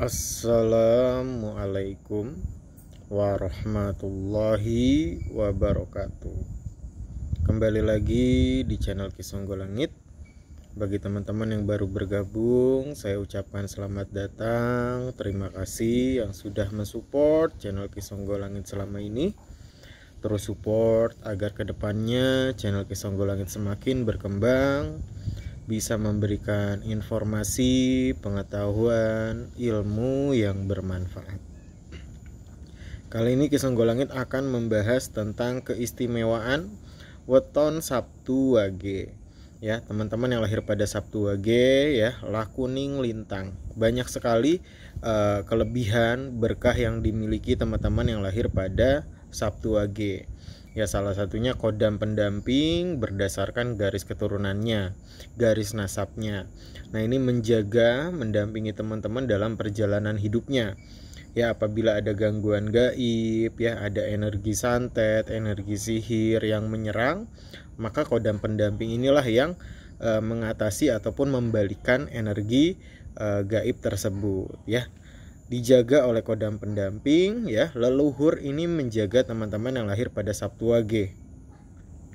Assalamualaikum warahmatullahi wabarakatuh Kembali lagi di channel Kisonggo Langit Bagi teman-teman yang baru bergabung Saya ucapkan selamat datang Terima kasih yang sudah mensupport channel Kisonggo Langit selama ini Terus support agar kedepannya channel Kisonggo Langit semakin berkembang bisa memberikan informasi, pengetahuan, ilmu yang bermanfaat. Kali ini Kisah Golangit akan membahas tentang keistimewaan weton Sabtu Wage. Ya, teman-teman yang lahir pada Sabtu Wage ya, lah kuning lintang. Banyak sekali uh, kelebihan berkah yang dimiliki teman-teman yang lahir pada Sabtu Wage. Ya salah satunya kodam pendamping berdasarkan garis keturunannya, garis nasabnya. Nah ini menjaga, mendampingi teman-teman dalam perjalanan hidupnya. Ya apabila ada gangguan gaib, ya ada energi santet, energi sihir yang menyerang, maka kodam pendamping inilah yang e, mengatasi ataupun membalikan energi e, gaib tersebut. Ya dijaga oleh kodam pendamping ya leluhur ini menjaga teman-teman yang lahir pada Sabtu Wage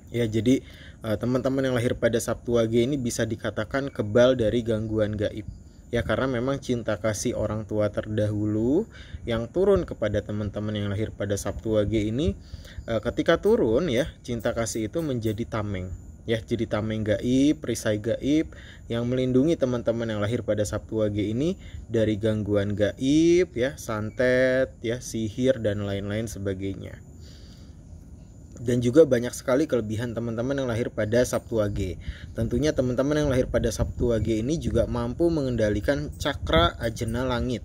ya jadi eh, teman-teman yang lahir pada Sabtu Wage ini bisa dikatakan kebal dari gangguan gaib ya karena memang cinta kasih orang tua terdahulu yang turun kepada teman-teman yang lahir pada Sabtu Wage ini eh, ketika turun ya cinta kasih itu menjadi tameng ya jadi tameng gaib, perisai gaib yang melindungi teman-teman yang lahir pada Sabtu Wage ini dari gangguan gaib ya, santet ya, sihir dan lain-lain sebagainya. Dan juga banyak sekali kelebihan teman-teman yang lahir pada Sabtu Wage. Tentunya teman-teman yang lahir pada Sabtu Wage ini juga mampu mengendalikan cakra ajna langit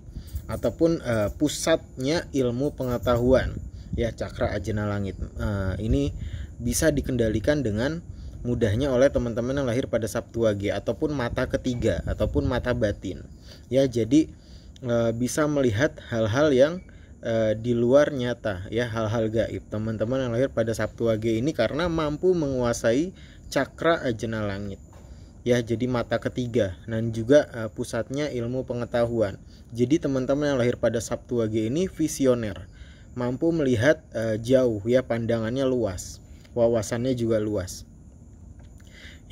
ataupun uh, pusatnya ilmu pengetahuan ya cakra ajna langit. Uh, ini bisa dikendalikan dengan mudahnya oleh teman-teman yang lahir pada Sabtu Wage ataupun mata ketiga ataupun mata batin. Ya, jadi e, bisa melihat hal-hal yang e, di luar nyata, ya hal-hal gaib. Teman-teman yang lahir pada Sabtu Wage ini karena mampu menguasai cakra ajena eh, langit. Ya, jadi mata ketiga dan juga e, pusatnya ilmu pengetahuan. Jadi teman-teman yang lahir pada Sabtu Wage ini visioner, mampu melihat e, jauh ya pandangannya luas, wawasannya juga luas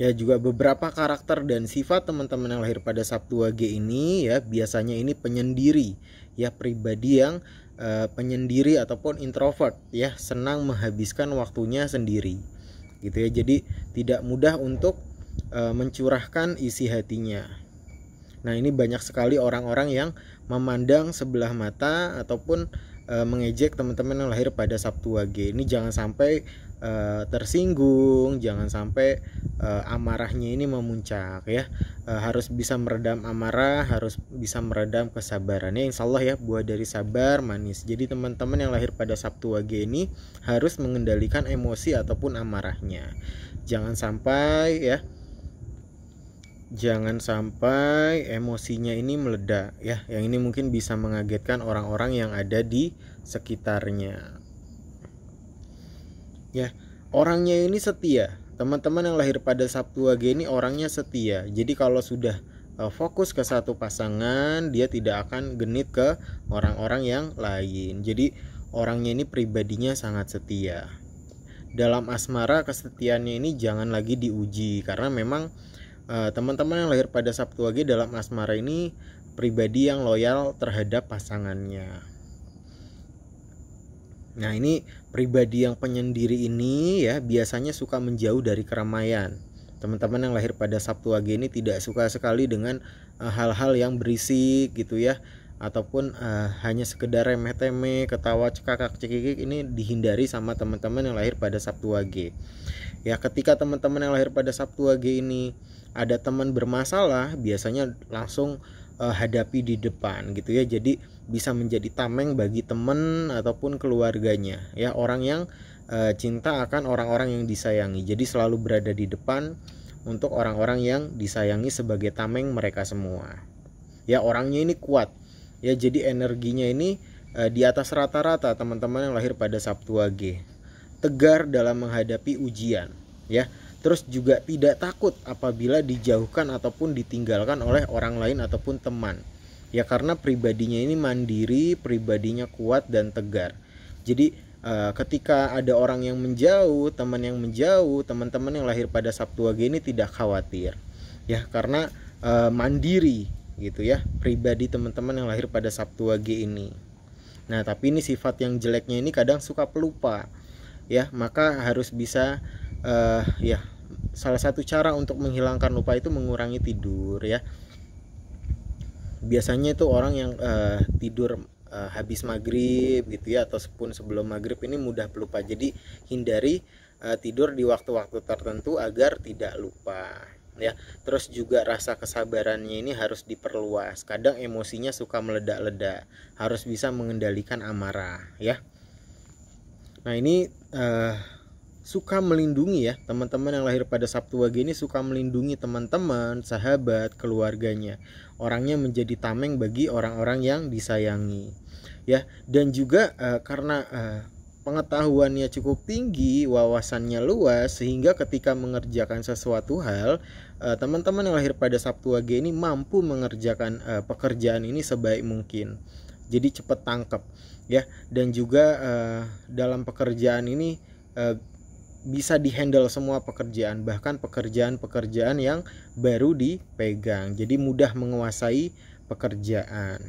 ya juga beberapa karakter dan sifat teman-teman yang lahir pada Sabtu Wage ini ya biasanya ini penyendiri ya pribadi yang uh, penyendiri ataupun introvert ya senang menghabiskan waktunya sendiri gitu ya jadi tidak mudah untuk uh, mencurahkan isi hatinya nah ini banyak sekali orang-orang yang memandang sebelah mata ataupun Eh, mengejek teman-teman yang lahir pada Sabtu Wage. Ini jangan sampai uh, tersinggung, jangan sampai uh, amarahnya ini memuncak ya. Uh, harus bisa meredam amarah, harus bisa meredam kesabarannya. Insya Allah ya buah dari sabar manis. Jadi teman-teman yang lahir pada Sabtu Wage ini harus mengendalikan emosi ataupun amarahnya. Jangan sampai ya jangan sampai emosinya ini meledak ya yang ini mungkin bisa mengagetkan orang-orang yang ada di sekitarnya ya orangnya ini setia teman-teman yang lahir pada Sabtu Wage ini orangnya setia jadi kalau sudah e, fokus ke satu pasangan dia tidak akan genit ke orang-orang yang lain jadi orangnya ini pribadinya sangat setia dalam asmara kesetiaannya ini jangan lagi diuji karena memang Eh, teman-teman yang lahir pada Sabtu Wage dalam asmara ini pribadi yang loyal terhadap pasangannya. Nah, ini pribadi yang penyendiri ini ya biasanya suka menjauh dari keramaian. Teman-teman yang lahir pada Sabtu Wage ini tidak suka sekali dengan eh, hal-hal uh, yang berisik gitu ya ataupun uh, hanya sekedar remeh-temeh, ketawa cekakak cekikik ini dihindari sama teman-teman yang lahir pada Sabtu Wage. Ya, ketika teman-teman yang lahir pada Sabtu Wage ini ada teman bermasalah biasanya langsung uh, hadapi di depan gitu ya. Jadi bisa menjadi tameng bagi teman ataupun keluarganya ya orang yang uh, cinta akan orang-orang yang disayangi. Jadi selalu berada di depan untuk orang-orang yang disayangi sebagai tameng mereka semua. Ya orangnya ini kuat. Ya jadi energinya ini uh, di atas rata-rata teman-teman yang lahir pada Sabtu Wage. Tegar dalam menghadapi ujian ya terus juga tidak takut apabila dijauhkan ataupun ditinggalkan oleh orang lain ataupun teman. Ya karena pribadinya ini mandiri, pribadinya kuat dan tegar. Jadi eh, ketika ada orang yang menjauh, teman yang menjauh, teman-teman yang lahir pada Sabtu Wage ini tidak khawatir. Ya karena eh, mandiri gitu ya, pribadi teman-teman yang lahir pada Sabtu Wage ini. Nah, tapi ini sifat yang jeleknya ini kadang suka pelupa. Ya, maka harus bisa uh, ya salah satu cara untuk menghilangkan lupa itu mengurangi tidur ya biasanya itu orang yang uh, tidur uh, habis maghrib gitu ya atau sebelum maghrib ini mudah lupa jadi hindari uh, tidur di waktu-waktu tertentu agar tidak lupa ya terus juga rasa kesabarannya ini harus diperluas kadang emosinya suka meledak-ledak harus bisa mengendalikan amarah ya nah ini uh, suka melindungi ya teman-teman yang lahir pada Sabtu Wage ini suka melindungi teman-teman, sahabat, keluarganya. Orangnya menjadi tameng bagi orang-orang yang disayangi. Ya, dan juga uh, karena uh, pengetahuannya cukup tinggi, wawasannya luas sehingga ketika mengerjakan sesuatu hal, eh, teman-teman yang lahir pada Sabtu Wage ini mampu mengerjakan uh, pekerjaan ini sebaik mungkin. Jadi cepat tangkap ya dan juga uh, dalam pekerjaan ini bisa dihandle semua pekerjaan bahkan pekerjaan-pekerjaan yang baru dipegang jadi mudah menguasai pekerjaan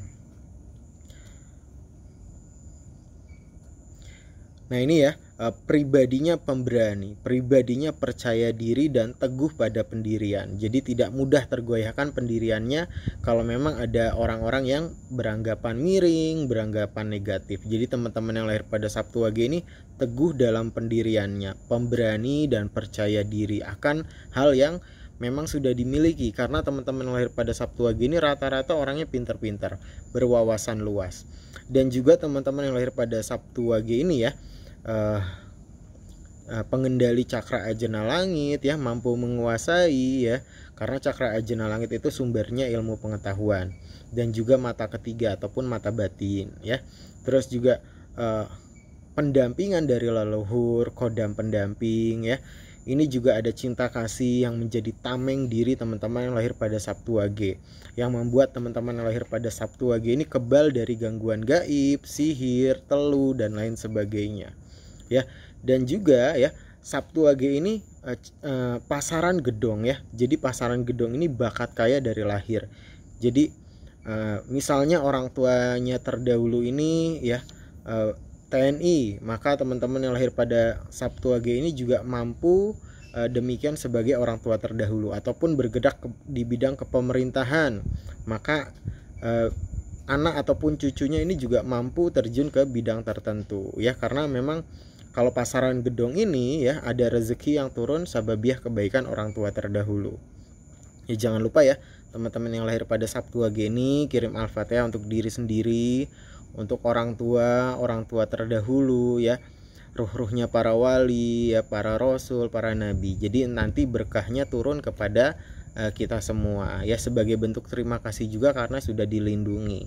Nah ini ya eh, pribadinya pemberani, pribadinya percaya diri dan teguh pada pendirian. Jadi tidak mudah tergoyahkan pendiriannya kalau memang ada orang-orang yang beranggapan miring, beranggapan negatif. Jadi teman-teman yang lahir pada Sabtu Wage ini teguh dalam pendiriannya, pemberani dan percaya diri akan hal yang memang sudah dimiliki karena teman-teman lahir pada Sabtu Wage ini rata-rata orangnya pinter-pinter, berwawasan luas. Dan juga teman-teman yang lahir pada Sabtu Wage ini ya, uh, pengendali cakra ajna langit ya mampu menguasai ya karena cakra ajna langit itu sumbernya ilmu pengetahuan dan juga mata ketiga ataupun mata batin ya terus juga uh, pendampingan dari leluhur kodam pendamping ya ini juga ada cinta kasih yang menjadi tameng diri teman-teman yang lahir pada Sabtu Wage yang membuat teman-teman yang lahir pada Sabtu Wage ini kebal dari gangguan gaib, sihir, telu dan lain sebagainya ya dan juga ya Sabtu Wage ini uh, uh, pasaran gedong ya jadi pasaran gedong ini bakat kaya dari lahir jadi uh, misalnya orang tuanya terdahulu ini ya uh, TNI maka teman-teman yang lahir pada Sabtu Wage ini juga mampu demikian sebagai orang tua terdahulu ataupun bergedak di bidang kepemerintahan maka eh, anak ataupun cucunya ini juga mampu terjun ke bidang tertentu ya karena memang kalau pasaran gedong ini ya ada rezeki yang turun sababiah kebaikan orang tua terdahulu. Ya jangan lupa ya teman-teman yang lahir pada Sabtu ini kirim Al-Fatihah untuk diri sendiri, untuk orang tua, orang tua terdahulu ya ruh-ruhnya para wali, ya para rasul, para nabi. Jadi nanti berkahnya turun kepada uh, kita semua ya sebagai bentuk terima kasih juga karena sudah dilindungi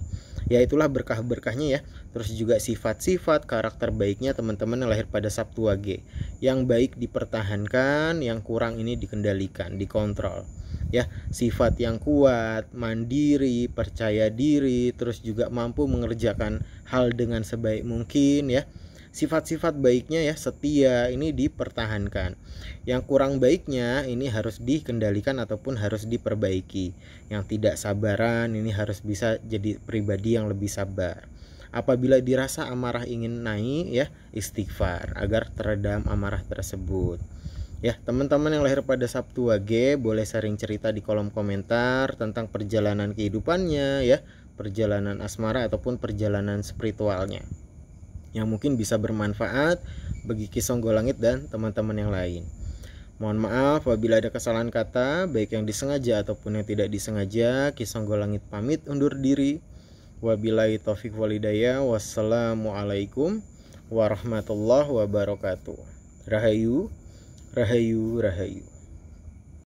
ya itulah berkah-berkahnya ya terus juga sifat-sifat karakter baiknya teman-teman yang lahir pada Sabtu Wage yang baik dipertahankan yang kurang ini dikendalikan dikontrol ya sifat yang kuat mandiri percaya diri terus juga mampu mengerjakan hal dengan sebaik mungkin ya sifat-sifat baiknya ya setia ini dipertahankan. Yang kurang baiknya ini harus dikendalikan ataupun harus diperbaiki. Yang tidak sabaran ini harus bisa jadi pribadi yang lebih sabar. Apabila dirasa amarah ingin naik ya istighfar agar teredam amarah tersebut. Ya, teman-teman yang lahir pada Sabtu Wage boleh sering cerita di kolom komentar tentang perjalanan kehidupannya ya, perjalanan asmara ataupun perjalanan spiritualnya yang mungkin bisa bermanfaat bagi Kisonggo Langit dan teman-teman yang lain. Mohon maaf apabila ada kesalahan kata, baik yang disengaja ataupun yang tidak disengaja. Kisonggo Langit pamit undur diri. Wabillahi taufik walidaya. Wassalamualaikum warahmatullahi wabarakatuh. Rahayu, rahayu, rahayu.